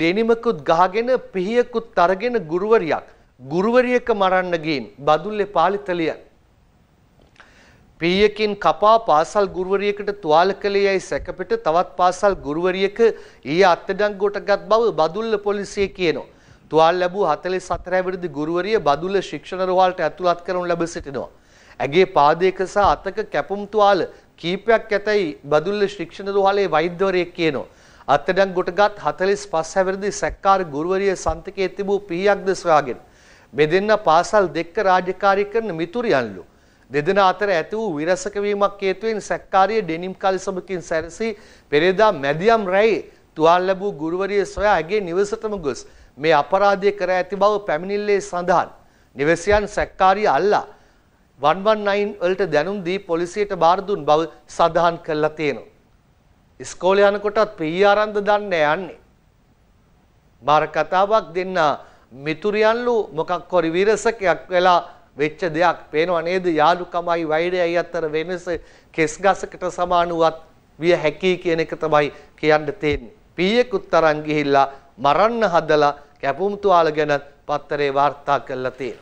ඩෙනිමකුත් ගහගෙන පිහියකුත් අරගෙන ගුරුවරියක් ගුරුවරියක මරන්න ගින් බදුල්ලේ පාලිතලිය පිහියකින් කපා පාසල් ගුරුවරියකට තුවාල කළේ යයි සැකපිට තවත් පාසල් ගුරුවරියක ඊයේ අත්අඩංගුවට ගත් බව බදුල්ල පොලිසිය කියනවා තුවාල ලැබූ 44 විරුද්ධ ගුරුවරිය බදුල්ල ශික්ෂණ රෝහලට ඇතුළත් කරනු ලැබ සිටිනවා ඇගේ පාදයක සහ අතක කැපුම් තුවාල කීපයක් ඇතැයි බදුල්ල ශික්ෂණ රෝහලේ වෛද්‍යවරයෙක් කියනවා අත්අඩංගුවටගත් 45 හැවිරිදි සැක්කාර ගුරුවරිය සන්තකයේ තිබූ පිහියක්ද සොයාගෙන මෙදෙන්න පාසල් දෙක රාජකාරී කරන මිතුරියන්ලු දෙදෙනා අතර ඇති වූ විරසක වීමක් හේතුවෙන් සැක්කාරිය ඩෙනිම් කලිසමකින් සැරසී පෙරේදා මැදියම් රැයේ තුවාල ලැබූ ගුරුවරිය සොයා ඇගේ නිවසටම ගොස් මේ අපරාධය කර ඇති බව පැමිණිල්ලේ සඳහන් නිවසියන් සැක්කාරිය අල්ලා 119 වලට දැනුම් දී පොලිසියට බාර දුන් බව සඳහන් කරලා තියෙනවා ඉස්කෝලේ යනකොටත් පීආරන්ද දන්නේ යන්නේ. බාර කතාවක් දෙන්න මිතුරියන්ලු මොකක් හරි විරසකයක් වෙලා වෙච්ච දෙයක් පේනව නේද යාළුකමයි වෛරයයි අතර වෙනස කෙස් ගසකට සමානුවත් විය හැකි කියන එක තමයි කියන්න තියෙන්නේ. පීයෙකුත් තරන් ගිහිල්ලා මරන්න හදලා කැපුම්තුවාල ගැන පත්තරේ වාර්තා කරලා තියෙනවා.